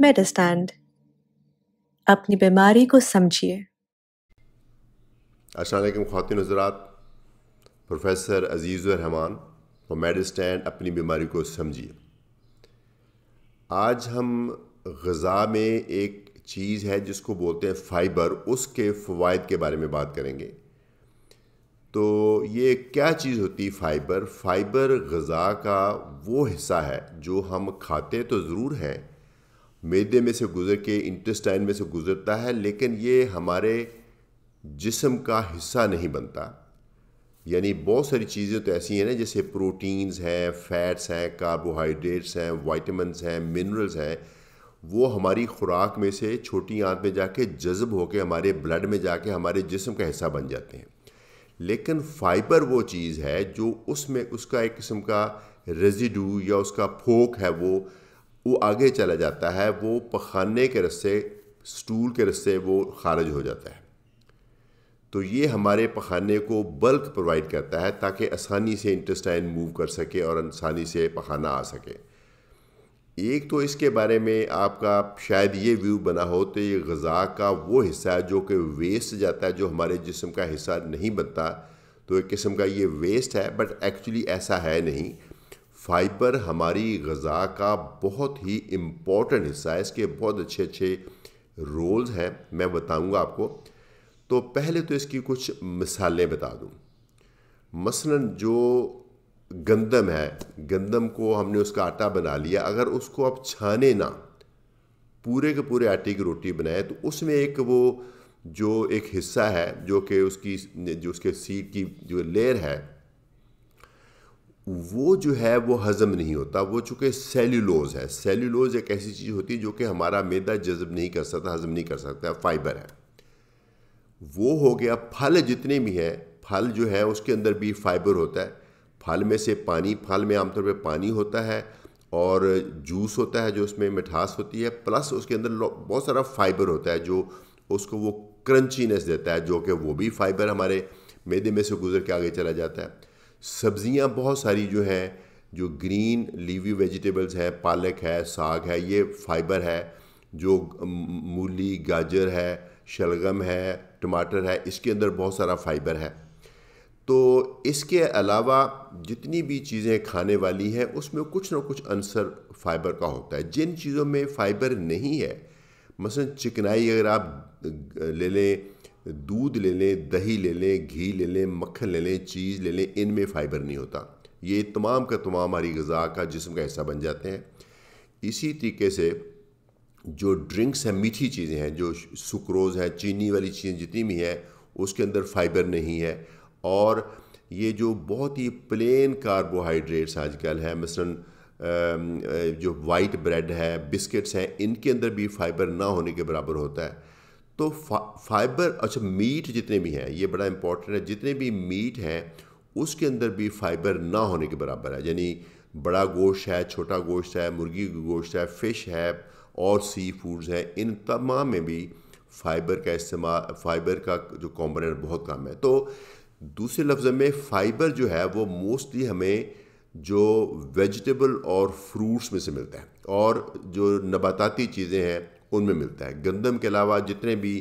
मेडिस्टैंड अपनी बीमारी को समझिए असलम खातिन हजरात प्रोफेसर रहमान और मेडिस्टैंड अपनी बीमारी को समझिए आज हम गज़ा में एक चीज़ है जिसको बोलते हैं फ़ाइबर उसके फ़वाद के बारे में बात करेंगे तो ये क्या चीज़ होती है फ़ाइबर फ़ाइबर गज़ा का वो हिस्सा है जो हम खाते तो ज़रूर हैं मैदे में से गुज़र के इंटेस्टाइन में से गुज़रता है लेकिन ये हमारे जिसम का हिस्सा नहीं बनता यानी बहुत सारी चीज़ें तो ऐसी हैं ना जैसे प्रोटीन्स हैं फैट्स हैं कार्बोहाइड्रेट्स हैं वाइटमस हैं मिनरल्स हैं वो हमारी खुराक में से छोटी आंत में जाके जज्ब होकर हमारे ब्लड में जाके हमारे जिसम का हिस्सा बन जाते हैं लेकिन फाइबर वो चीज़ है जो उसमें उसका एक किस्म का रेजिडू या उसका फोक है वो वो आगे चला जाता है वो पखाने के रस्से स्टूल के रस्से वो खारिज हो जाता है तो ये हमारे पखाने को बल्क प्रोवाइड करता है ताकि आसानी से इंटेस्टाइन मूव कर सके और आसानी से पखाना आ सके एक तो इसके बारे में आपका शायद ये व्यू बना हो तो ये गज़ा का वो हिस्सा है जो कि वेस्ट जाता है जो हमारे जिसम का हिस्सा नहीं बनता तो एक किस्म का ये वेस्ट है बट एक्चुअली ऐसा है नहीं फाइबर हमारी गज़ा का बहुत ही इम्पोर्टेंट हिस्सा है इसके बहुत अच्छे अच्छे रोल्स हैं मैं बताऊंगा आपको तो पहले तो इसकी कुछ मिसालें बता दूं मसलन जो गंदम है गंदम को हमने उसका आटा बना लिया अगर उसको आप छाने ना पूरे के पूरे आटे की रोटी बनाए तो उसमें एक वो जो एक हिस्सा है जो कि उसकी जो उसके सीट की जो लेयर है वो जो है वो हज़म नहीं होता वो चूँकि सेल्यूलोज है सेल्यूलोज एक ऐसी चीज़ होती है जो कि हमारा मैदा जज़ब नहीं कर सकता हज़म नहीं कर सकता फाइबर है वो हो गया फल जितने भी हैं फल जो है उसके अंदर भी फाइबर होता है फल में से पानी फल में आमतौर पर पानी होता है और जूस होता है जो उसमें मिठास होती है प्लस उसके अंदर बहुत सारा फाइबर होता है जो उसको वो क्रंचीनेस देता है जो कि वो भी फाइबर हमारे मैदे में से गुजर के आगे चला जाता है सब्जियां बहुत सारी जो हैं जो ग्रीन लीवी वेजिटेबल्स हैं पालक है साग है ये फाइबर है जो मूली गाजर है शलगम है टमाटर है इसके अंदर बहुत सारा फाइबर है तो इसके अलावा जितनी भी चीज़ें खाने वाली हैं उसमें कुछ ना कुछ अंसर फाइबर का होता है जिन चीज़ों में फाइबर नहीं है मसलन चिकनाई अगर आप ले लें दूध ले लें दही ले लें घी ले लें मक्खन ले लें चीज़ ले लें इनमें फ़ाइबर नहीं होता ये तमाम का तमाम हमारी गज़ा का जिसम का हिस्सा बन जाते हैं इसी तरीके से जो ड्रिंक्स हैं मीठी चीज़ें हैं जो सुक्रोज़ हैं चीनी वाली चीज़ें जितनी भी हैं उसके अंदर फाइबर नहीं है और ये जो बहुत ही प्लेन कार्बोहाइड्रेट्स आजकल है मसलन जो वाइट ब्रेड है बिस्किट्स हैं इनके अंदर भी फाइबर ना होने के बराबर होता है तो फा, फाइबर अच्छा मीट जितने भी हैं ये बड़ा इंपॉर्टेंट है जितने भी मीट हैं उसके अंदर भी फाइबर ना होने के बराबर है यानी बड़ा गोश्त है छोटा गोश्त है मुर्गी गोश्त है फिश है और सी फूड्स हैं इन तमाम में भी फाइबर का इस्तेमाल फाइबर का जो कॉम्पोनेंट बहुत कम है तो दूसरे लफ्ज़ में फाइबर जो है वो मोस्टली हमें जो वेजिटेबल और फ्रूट्स में से मिलता है और जो नबाताती चीज़ें हैं उनमें मिलता है गंदम के अलावा जितने भी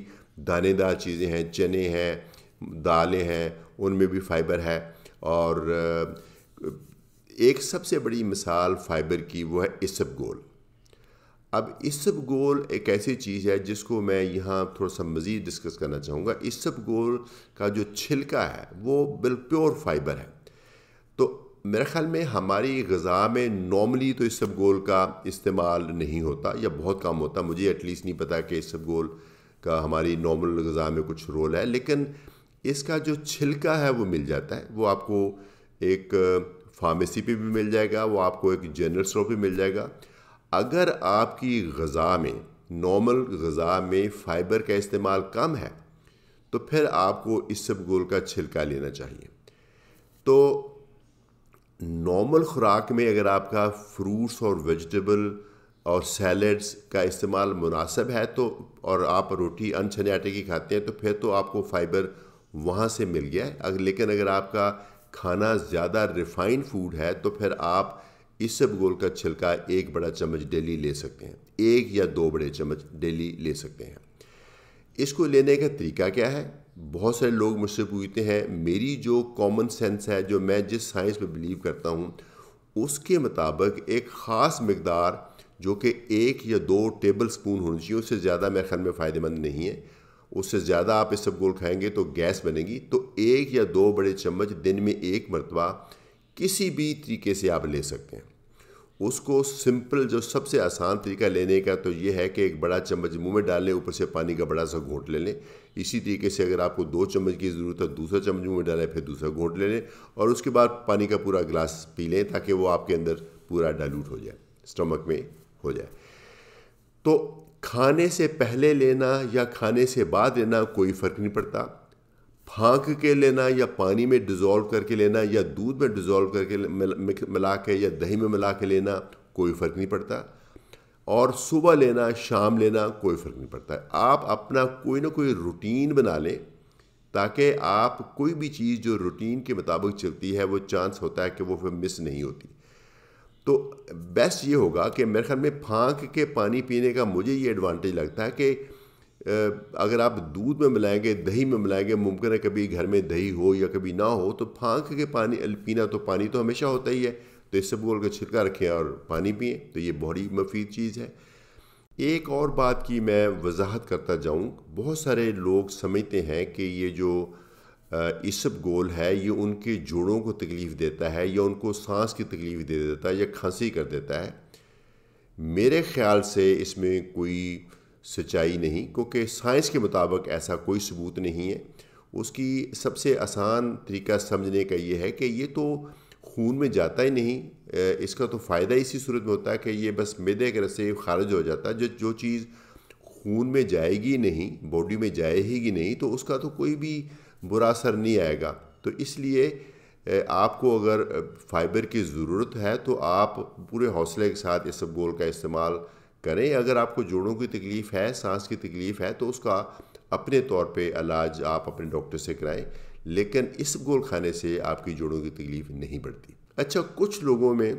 दानेदार चीज़ें हैं चने हैं दालें हैं उनमें भी फाइबर है और एक सबसे बड़ी मिसाल फाइबर की वो है गोल अब गोल एक ऐसी चीज़ है जिसको मैं यहाँ थोड़ा सा मज़ीद डिस्कस करना चाहूँगा गोल का जो छिलका है वो बिल प्योर फाइबर है मेरे ख्याल में हमारी गज़ा में नॉर्मली तो इस सब गोल का इस्तेमाल नहीं होता या बहुत कम होता मुझे एटलीस्ट नहीं पता कि इस सब गोल का हमारी नॉर्मल गज़ा में कुछ रोल है लेकिन इसका जो छिलका है वो मिल जाता है वो आपको एक फार्मेसी पे भी मिल जाएगा वो आपको एक जनरल स्टोर पे मिल जाएगा अगर आपकी गज़ा में नॉर्मल गज़ा में फ़ाइबर का इस्तेमाल कम है तो फिर आपको इस सब गोल का छिलका लेना चाहिए तो नॉर्मल ख़ुराक में अगर आपका फ्रूट्स और वेजिटेबल और सैलड्स का इस्तेमाल मुनासिब है तो और आप रोटी अन छने आटे की खाते हैं तो फिर तो आपको फ़ाइबर वहाँ से मिल गया है अगर लेकिन अगर आपका खाना ज़्यादा रिफाइंड फूड है तो फिर आप इस गोल का छिलका एक बड़ा चम्मच डेली ले सकते हैं एक या दो बड़े चम्मच डेली ले सकते हैं इसको लेने का तरीका क्या है बहुत सारे लोग मुझसे पूछते हैं मेरी जो कॉमन सेंस है जो मैं जिस साइंस में बिलीव करता हूँ उसके मुताबिक एक ख़ास मकदार जो कि एक या दो टेबल स्पून होनी चाहिए उससे ज़्यादा मेरे ख्याल में फ़ायदेमंद नहीं है उससे ज़्यादा आप सब गोल खाएँगे तो गैस बनेगी तो एक या दो बड़े चम्मच दिन में एक मरतबा किसी भी तरीके से आप ले सकते हैं उसको सिंपल जो सबसे आसान तरीका लेने का तो ये है कि एक बड़ा चम्मच मुंह में डाल लें ऊपर से पानी का बड़ा सा घोट ले लें इसी तरीके से अगर आपको दो चम्मच की ज़रूरत है दूसरा चम्मच मुंह में डालें फिर दूसरा घोट ले लें और उसके बाद पानी का पूरा गिलास पी लें ताकि वो आपके अंदर पूरा डायलूट हो जाए स्टमक में हो जाए तो खाने से पहले लेना या खाने से बाद लेना कोई फ़र्क नहीं पड़ता हाँक के लेना या पानी में डिज़ोल्व करके लेना या दूध में डिज़ोल्व करके मिला के या दही में मिला के लेना कोई फ़र्क नहीं पड़ता और सुबह लेना शाम लेना कोई फ़र्क नहीं पड़ता आप अपना कोई ना कोई रूटीन बना लें ताकि आप कोई भी चीज़ जो रूटीन के मुताबिक चलती है वो चांस होता है कि वो फिर मिस नहीं होती तो बेस्ट ये होगा कि मेरे ख्याल में फांक के पानी पीने का मुझे ये एडवांटेज लगता है कि अगर आप दूध में मिलाएंगे दही में मिलाएंगे मुमकिन है कभी घर में दही हो या कभी ना हो तो फांक के पानी पीना तो पानी तो हमेशा होता ही है तो इस बोल का छिलका रखें और पानी पिए तो ये बहुत ही मफीद चीज़ है एक और बात की मैं वजाहत करता जाऊँ बहुत सारे लोग समझते हैं कि ये जो इसब गोल है ये उनके जोड़ों को तकलीफ़ देता है या उनको सांस की तकलीफ़ दे देता है या खांसी कर देता है मेरे ख्याल से इसमें कोई सच्चाई नहीं क्योंकि साइंस के मुताबिक ऐसा कोई सबूत नहीं है उसकी सबसे आसान तरीका समझने का ये है कि ये तो खून में जाता ही नहीं इसका तो फ़ायदा इसी सूरत में होता है कि ये बस मैदे के रस्से खारिज हो जाता है जो जो चीज़ खून में जाएगी नहीं बॉडी में जाएगी नहीं तो उसका तो कोई भी बुरा असर नहीं आएगा तो इसलिए आपको अगर फाइबर की ज़रूरत है तो आप पूरे हौसले के साथ इस गोल का इस्तेमाल करें अगर आपको जोड़ों की तकलीफ़ है सांस की तकलीफ़ है तो उसका अपने तौर पे इलाज आप अपने डॉक्टर से कराएं लेकिन इस गोल खाने से आपकी जोड़ों की तकलीफ़ नहीं बढ़ती अच्छा कुछ लोगों में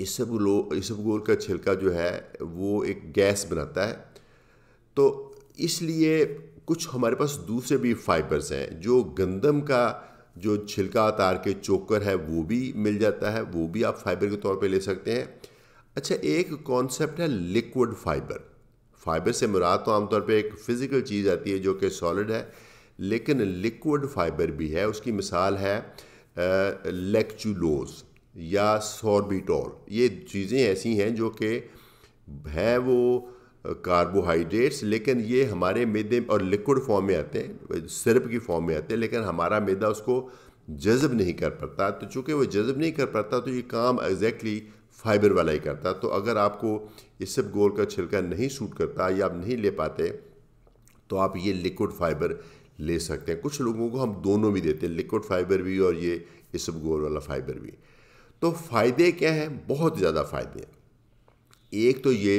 इस गोल का छिलका जो है वो एक गैस बनाता है तो इसलिए कुछ हमारे पास दूसरे भी फाइबर्स हैं जो गंदम का जो छिलका तार के चोकर है वो भी मिल जाता है वो भी आप फाइबर के तौर पे ले सकते हैं अच्छा एक कॉन्सेप्ट है लिक्विड फाइबर फाइबर से मुराद तो आमतौर पे एक फ़िज़िकल चीज़ आती है जो कि सॉलिड है लेकिन लिक्विड फाइबर भी है उसकी मिसाल है लेक्चुलोज या सॉर्बिटॉल ये चीज़ें ऐसी हैं जो कि हैं वो कार्बोहाइड्रेट्स लेकिन ये हमारे मैदे और लिक्विड फॉर्म में आते हैं सिरप की फॉर्म में आते हैं लेकिन हमारा मैदा उसको जज़ब नहीं कर पाता तो चूँकि वो जज्ब नहीं कर पाता तो ये काम एग्जैक्टली फाइबर वाला ही करता तो अगर आपको इस सब गोल का छिलका नहीं सूट करता या आप नहीं ले पाते तो आप ये लिक्विड फाइबर ले सकते हैं कुछ लोगों को हम दोनों भी देते हैं लिक्विड फाइबर भी और ये इस सब गोल वाला फाइबर भी तो फ़ायदे क्या हैं बहुत ज़्यादा फ़ायदे हैं एक तो ये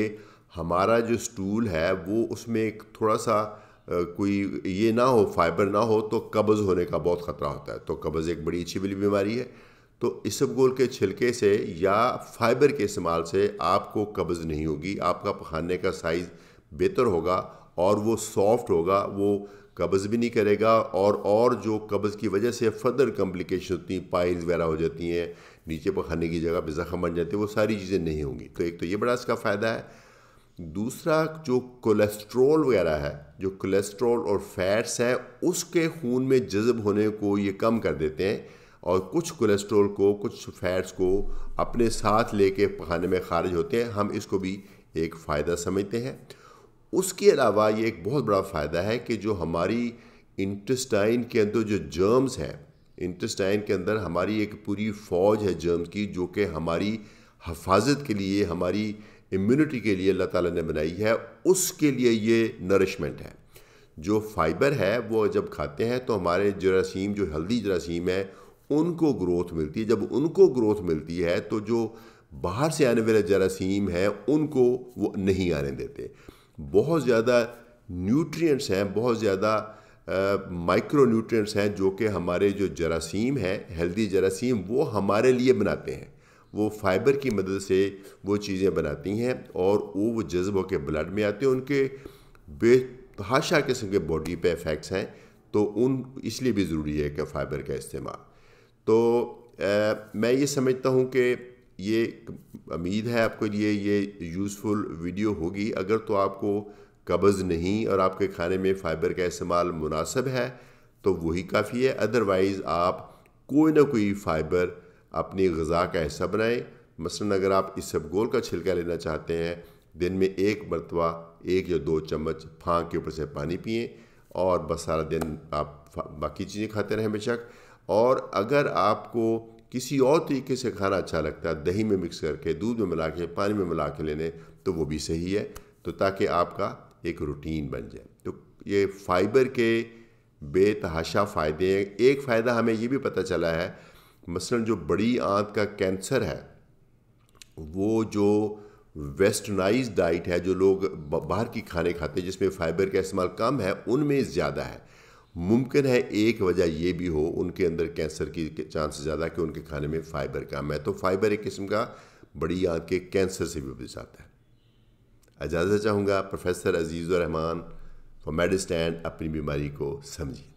हमारा जो स्टूल है वो उसमें एक थोड़ा सा कोई ये ना हो फाइबर ना हो तो कब्ज़ होने का बहुत ख़तरा होता है तो कब्ज़ एक बड़ी अच्छी वाली बीमारी है तो इसबगोल के छिलके से या फाइबर के इस्तेमाल से आपको कब्ज़ नहीं होगी आपका पखाने का साइज़ बेहतर होगा और वो सॉफ्ट होगा वो कब्ज़ भी नहीं करेगा और और जो कब्ज़ की वजह से फर्दर कम्प्लिकेशन होती हैं पाइल्स वगैरह हो जाती हैं नीचे पखाने की जगह पर जख़्म बन जाते हैं वो सारी चीज़ें नहीं होंगी तो एक तो ये बड़ा इसका फ़ायदा है दूसरा जो कोलेस्ट्रॉल वगैरह है जो कोलेस्ट्रॉल और फैट्स है उसके खून में जज़ब होने को ये कम कर देते हैं और कुछ कोलेस्ट्रोल को कुछ फैट्स को अपने साथ लेके खाने में खारिज होते हैं हम इसको भी एक फ़ायदा समझते हैं उसके अलावा ये एक बहुत बड़ा फ़ायदा है कि जो हमारी इंटेस्टाइन के अंदर जो जर्म्स हैं इंटेस्टाइन के अंदर हमारी एक पूरी फौज है जर्म्स की जो कि हमारी हफाजत के लिए हमारी इम्यूनिटी के लिए अल्लाह ताला ने बनाई है उसके लिए ये नरिशमेंट है जो फाइबर है वो जब खाते हैं तो हमारे जरासीम जो हेल्दी जरासीम है उनको ग्रोथ मिलती है जब उनको ग्रोथ मिलती है तो जो बाहर से आने वाले जरासीम हैं उनको वो नहीं आने देते बहुत ज़्यादा न्यूट्रिएंट्स हैं बहुत ज़्यादा माइक्रो न्यूट्रिएंट्स हैं जो कि हमारे जो जरासीम हैं हेल्दी जरासीम वो हमारे लिए बनाते हैं वो फाइबर की मदद से वो चीज़ें बनाती हैं और वो वो जज्ब होकर ब्लड में आते हैं उनके बेतहाशा किस्म के बॉडी पे इफ़ेक्ट्स हैं तो उन इसलिए भी ज़रूरी है कि फ़ाइबर का इस्तेमाल तो आ, मैं ये समझता हूँ कि ये उम्मीद है आपके लिए ये यूज़फुल वीडियो होगी अगर तो आपको कब्ज़ नहीं और आपके खाने में फ़ाइबर का इस्तेमाल मुनासब है तो वही काफ़ी है अदरवाइज़ आप कोई ना कोई फ़ाइबर अपनी गज़ा का हिस्सा बनाएं मसलन अगर आप इस गोल का छिलका लेना चाहते हैं दिन में एक मरतबा एक या दो चम्मच फांक के ऊपर से पानी पिएं और बस सारा दिन आप बाकी चीज़ें खाते रहें बेशक और अगर आपको किसी और तरीके से खाना अच्छा लगता है दही में मिक्स करके दूध में मिला के पानी में मिला के लेने तो वो भी सही है तो ताकि आपका एक रूटीन बन जाए तो ये फाइबर के बेतहाशा फ़ायदे हैं एक फ़ायदा हमें ये भी पता चला है मसलन जो बड़ी आंत का कैंसर है वो जो वेस्टर्नाइज डाइट है जो लोग बाहर की खाने खाते हैं जिसमें फ़ाइबर का इस्तेमाल कम है उनमें ज़्यादा है मुमकिन है एक वजह यह भी हो उनके अंदर कैंसर की चांस ज़्यादा कि उनके खाने में फाइबर कम है तो फाइबर एक किस्म का बड़ी आँख के कैंसर से भी बचाता है इजाज़त चाहूँगा प्रोफेसर अजीज़ रहमान फॉर मेडिस्टैंड अपनी बीमारी को समझिए